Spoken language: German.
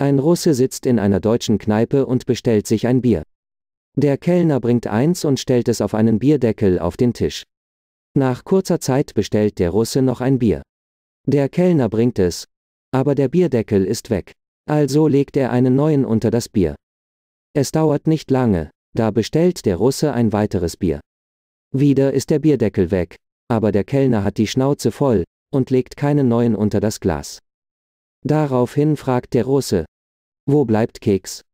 Ein Russe sitzt in einer deutschen Kneipe und bestellt sich ein Bier. Der Kellner bringt eins und stellt es auf einen Bierdeckel auf den Tisch. Nach kurzer Zeit bestellt der Russe noch ein Bier. Der Kellner bringt es, aber der Bierdeckel ist weg. Also legt er einen neuen unter das Bier. Es dauert nicht lange, da bestellt der Russe ein weiteres Bier. Wieder ist der Bierdeckel weg, aber der Kellner hat die Schnauze voll und legt keinen neuen unter das Glas. Daraufhin fragt der Russe, wo bleibt Keks?